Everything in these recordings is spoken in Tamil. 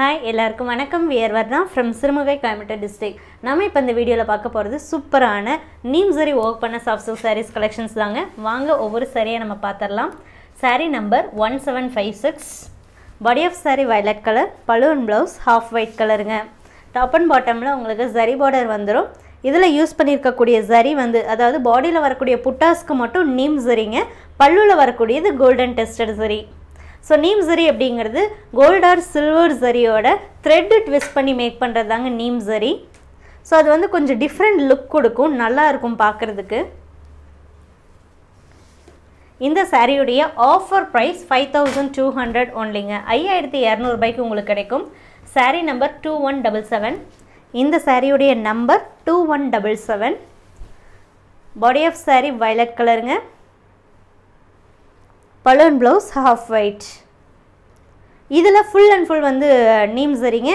ஹாய் எல்லாருக்கும் வணக்கம் வியர்வர் தான் ஃப்ரம் சிறுமுகை கோயம்புத்தூர் டிஸ்ட்ரிக் நம்ம இப்போ இந்த வீடியோவில் பார்க்க போகிறது சூப்பரான நீம் சரி ஒர்க் பண்ண சாஃப்ட் சில்க் சாரீஸ் கலெக்ஷன்ஸ் தாங்க வாங்க ஒவ்வொரு சாரியை நம்ம பார்த்துடலாம் sari number one seven five six body of sari violet colour balloon blouse half white கலருங்க டாப் அண்ட் பாட்டமில் உங்களுக்கு சரி பார்டர் வந்துடும் இதில் யூஸ் பண்ணியிருக்கக்கூடிய சரி வந்து அதாவது பாடியில் வரக்கூடிய புட்டாஸ்க்கு மட்டும் நீம் சரிங்க பல்லுவில் வரக்கூடியது கோல்டன் டெஸ்டட் சரி ஸோ நீம் சரி அப்படிங்கிறது கோல்ட் ஆர் சில்வர் ஜரியோட த்ரெட்டு ட்விஸ்ட் பண்ணி மேக் பண்ணுறது தாங்க நீம் சரி ஸோ அது வந்து கொஞ்சம் டிஃப்ரெண்ட் லுக் கொடுக்கும் நல்லா இருக்கும் பார்க்குறதுக்கு இந்த சாரியுடைய offer price five thousand two hundred ஒன்லிங்க ஐயாயிரத்தி இரநூறுபாய்க்கு உங்களுக்கு கிடைக்கும் sari number two one double seven இந்த சாரியுடைய number two one double seven body of sari violet கலருங்க பலன் ப்ளவுஸ் ஹாஃப் ஒயிட் இதில் ஃபுல் அண்ட் ஃபுல் வந்து நீம் சரிங்க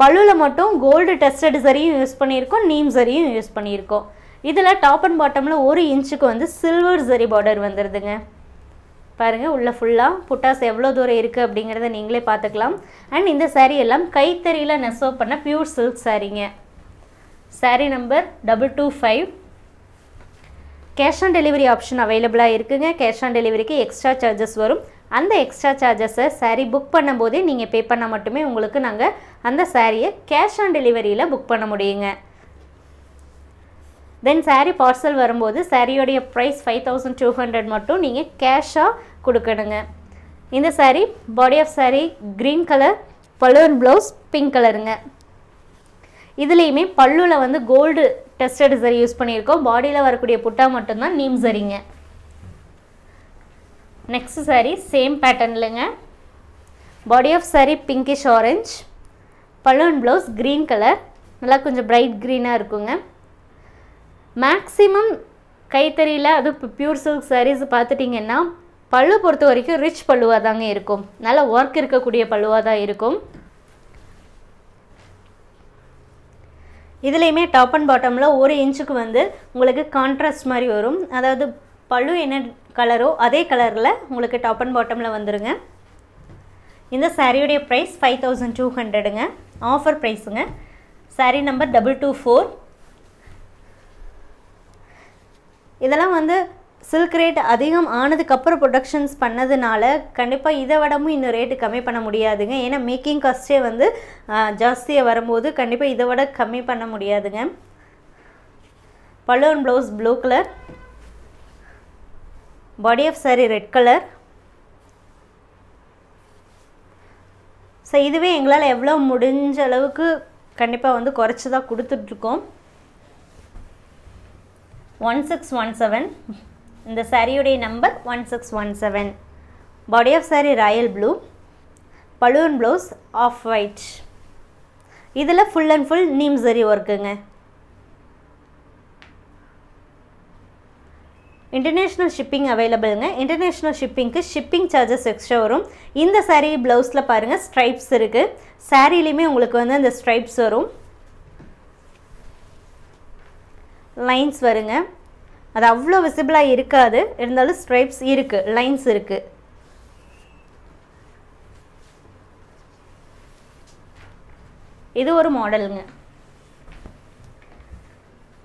பழுவில் மட்டும் கோல்டு டெஸ்டட் சரியும் யூஸ் பண்ணியிருக்கோம் நீம் சரியும் யூஸ் பண்ணியிருக்கோம் இதில் டாப் அண்ட் பாட்டமில் ஒரு இன்ச்சுக்கு வந்து சில்வர் சரி பார்டர் வந்துடுதுங்க பாருங்கள் உள்ளே ஃபுல்லாக புட்டாஸ் எவ்வளோ தூரம் இருக்குது அப்படிங்கிறத நீங்களே பார்த்துக்கலாம் அண்ட் இந்த சாரீ எல்லாம் கைத்தறியில் நெசவு பண்ண பியூர் சில்க் சாரீங்க sari number double two five cash on delivery option அவைலபிளாக இருக்குதுங்க கேஷ் ஆன் டெலிவரிக்கு எக்ஸ்ட்ரா சார்ஜஸ் வரும் அந்த எக்ஸ்ட்ரா சார்ஜஸை சாரீ புக் பண்ணும்போதே நீங்கள் பே பண்ணால் மட்டுமே உங்களுக்கு நாங்கள் அந்த சாரியை கேஷ் ஆன் டெலிவரியில் புக் பண்ண முடியுங்க தென் சாரீ பார்சல் வரும்போது சாரியோடைய price five thousand two hundred மட்டும் நீங்கள் கேஷாக கொடுக்கணுங்க இந்த sari body of sari green colour balloon blouse pink கலருங்க இதுலேயுமே பல்லுவில் வந்து கோல்டு டெஸ்டட் சரி யூஸ் பண்ணியிருக்கோம் பாடியில் வரக்கூடிய புட்டா மட்டும்தான் நீம் சரிங்க நெக்ஸ்ட் சாரீ சேம் பேட்டர்ன்லங்க body of sari pinkish orange balloon blouse green colour நல்லா கொஞ்சம் ப்ரைட் க்ரீனாக இருக்குங்க மேக்ஸிமம் கைத்தறியில் அது பியூர் சில்க் சாரீஸ் பார்த்துட்டிங்கன்னா பல்லு பொறுத்த வரைக்கும் ரிச் பல்லுவாக தாங்க இருக்கும் நல்லா ஒர்க் இருக்கக்கூடிய பல்லுவாக தான் இருக்கும் இதுலேயுமே டாப் அண்ட் பாட்டமில் ஒரு இன்ச்சுக்கு வந்து உங்களுக்கு கான்ட்ராஸ்ட் மாதிரி வரும் அதாவது பழு என்ன கலரோ அதே கலரில் உங்களுக்கு டாப் அண்ட் பாட்டமில் வந்துடுங்க இந்த சாரியுடைய ப்ரைஸ் ஃபைவ் தௌசண்ட் டூ ஹண்ட்ரடுங்க ஆஃபர் ப்ரைஸுங்க sari number double two four இதெல்லாம் வந்து சில்க் ரேட் அதிகம் ஆனதுக்கப்புறம் ப்ரொடக்ஷன்ஸ் பண்ணதுனால கண்டிப்பாக இதை விடமும் இன்னும் ரேட்டு கம்மி பண்ண முடியாதுங்க ஏன்னா மேக்கிங் காஸ்ட்டே வந்து ஜாஸ்தியாக வரும்போது கண்டிப்பாக இதை விட கம்மி பண்ண முடியாதுங்க balloon blouse blue colour body of sari red colour so இதுவே எங்களால் எவ்வளோ முடிஞ்ச அளவுக்கு கண்டிப்பாக வந்து குறைச்சி தான் கொடுத்துட்ருக்கோம் ஒன் சிக்ஸ் ஒன் செவன் இந்த சாரியுடைய number one six one seven body of sari royal blue balloon blouse of white இதில் ஃபுல் அண்ட் ஃபுல் நீம் சரி ஒர்க்குங்க இன்டர்நேஷ்னல் ஷிப்பிங் அவைலபிளுங்க இன்டர்நேஷ்னல் ஷிப்பிங்க்கு ஷிப்பிங் சார்ஜஸ் எக்ஸ்ட்ரா வரும் இந்த சாரீ ப்ளவுஸில் பாருங்கள் ஸ்ட்ரைப்ஸ் இருக்குது சாரீலையுமே உங்களுக்கு வந்து அந்த ஸ்ட்ரைப்ஸ் வரும் லைன்ஸ் வருங்க அது அவ்வளோ விசிபிளாக இருக்காது இருந்தாலும் ஸ்ட்ரைப்ஸ் இருக்குது லைன்ஸ் இருக்குது இது ஒரு மாடலுங்க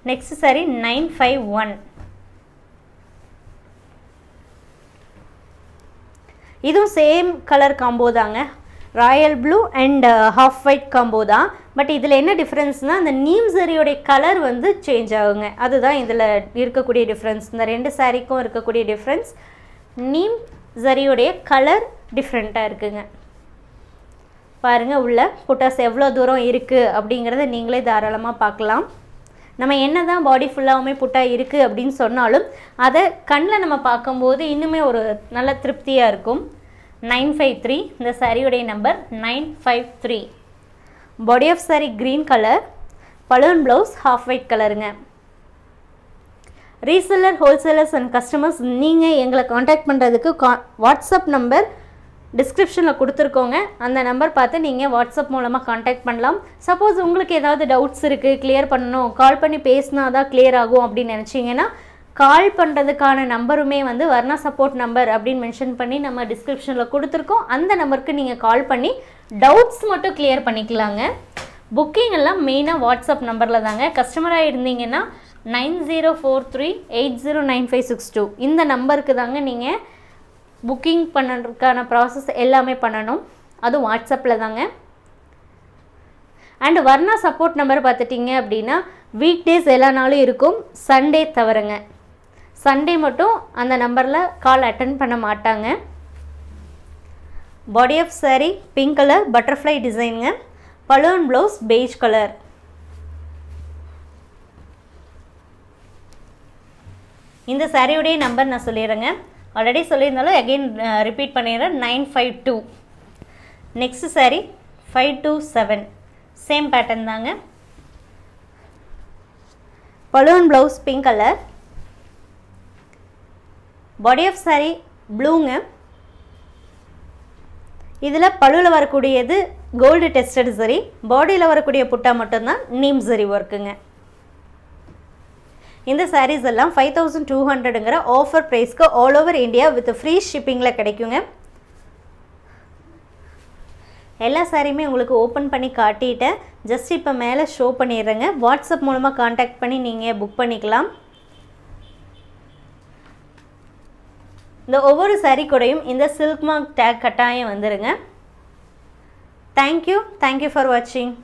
next sari nine five one இதுவும் சேம் கலர் காம்போ தாங்க royal blue and half white combo தான் பட் இதில் என்ன டிஃப்ரென்ஸ்னால் அந்த நீம் சரியோடைய கலர் வந்து சேஞ்ச் ஆகுங்க அதுதான் இதில் இருக்கக்கூடிய டிஃப்ரென்ஸ் இந்த ரெண்டு சாரீக்கும் இருக்கக்கூடிய டிஃப்ரென்ஸ் நீம் சரியோடைய கலர் டிஃப்ரெண்ட்டாக இருக்குங்க பாருங்கள் உள்ள புட்டாஸ் எவ்வளோ தூரம் இருக்குது அப்படிங்கிறத நீங்களே தாராளமாக பார்க்கலாம் நம்ம என்ன தான் பாடி ஃபுல்லாகவுமே புட்டா இருக்குது அப்படின்னு சொன்னாலும் அதை கண்ணில் நம்ம பார்க்கும்போது இன்னுமே ஒரு நல்ல திருப்தியாக இருக்கும் நைன் ஃபைவ் த்ரீ இந்த சாரியுடைய number nine five three body of sari green colour balloon blouse half white கலருங்க ரீசெல்லர் ஹோல்சேலர்ஸ் அண்ட் கஸ்டமர்ஸ் நீங்கள் எங்களை காண்டாக்ட் பண்ணுறதுக்கு கா வாட்ஸ்அப் நம்பர் டிஸ்கிரிப்ஷனில் கொடுத்துருக்கோங்க அந்த நம்பர் பார்த்து நீங்கள் வாட்ஸ்அப் மூலமாக காண்டாக்ட் பண்ணலாம் சப்போஸ் உங்களுக்கு ஏதாவது டவுட்ஸ் இருக்குது கிளியர் பண்ணணும் கால் பண்ணி பேசினா தான் கிளியர் ஆகும் அப்படின்னு நினச்சிங்கன்னா கால் பண்ணுறதுக்கான நம்பருமே வந்து வர்ணா சப்போர்ட் நம்பர் அப்படின்னு மென்ஷன் பண்ணி நம்ம டிஸ்கிரிப்ஷனில் கொடுத்துருக்கோம் அந்த நம்பருக்கு நீங்கள் கால் பண்ணி டவுட்ஸ் மட்டும் கிளியர் பண்ணிக்கலாங்க புக்கிங் எல்லாம் மெயினாக வாட்ஸ்அப் நம்பரில் தாங்க கஸ்டமராக இருந்தீங்கன்னா nine zero four three eight zero nine five six two இந்த நம்பருக்கு தாங்க நீங்கள் புக்கிங் பண்ணுறதுக்கான ப்ராசஸ் எல்லாமே பண்ணணும் அதுவும் வாட்ஸ்அப்பில் தாங்க அண்ட் வர்ணா சப்போர்ட் நம்பர் பார்த்துட்டிங்க அப்படின்னா வீக் டேஸ் எல்லா நாளும் இருக்கும் சண்டே தவறுங்க சண்டே மட்டும் அந்த நம்பரில் கால் அட்டன் பண்ண மாட்டாங்க body of sari pink colour butterfly டிசைனுங்க பலூன் ப்ளவுஸ் பெய்ஜ் கலர் இந்த சாரியுடைய நம்பர் நான் சொல்லிடுறேங்க ஆல்ரெடி சொல்லியிருந்தாலும் எகெயின் ரிப்பீட் பண்ணிடுறேன் nine five two next sari five two seven same pattern தாங்க balloon blouse pink colour body of sari ப்ளூங்க இதில் பழுவில் வரக்கூடியது கோல்டு டெஸ்டட் சரி பாடியில் வரக்கூடிய புட்டா மட்டும்தான் நீம் சரி ஒர்க்குங்க இந்த சாரீஸ் எல்லாம் ஃபைவ் தௌசண்ட் டூ ஹண்ட்ரடுங்கிற ஆஃபர் ப்ரைஸ்க்கு all over India with free ஷிப்பிங்கில் கிடைக்குங்க எல்லா சாரியுமே உங்களுக்கு ஓப்பன் பண்ணி காட்டிட்டேன் ஜஸ்ட் இப்போ மேலே ஷோ பண்ணிடுறேங்க வாட்ஸ்அப் மூலமாக காண்டாக்ட் பண்ணி நீங்கள் புக் பண்ணிக்கலாம் இந்த ஒவ்வொரு சரி கூடையும் இந்த சில்க் மார்க் டேக் கட்டாயம் வந்துடுங்க தேங்க்யூ தேங்க்யூ ஃபார் வாட்சிங்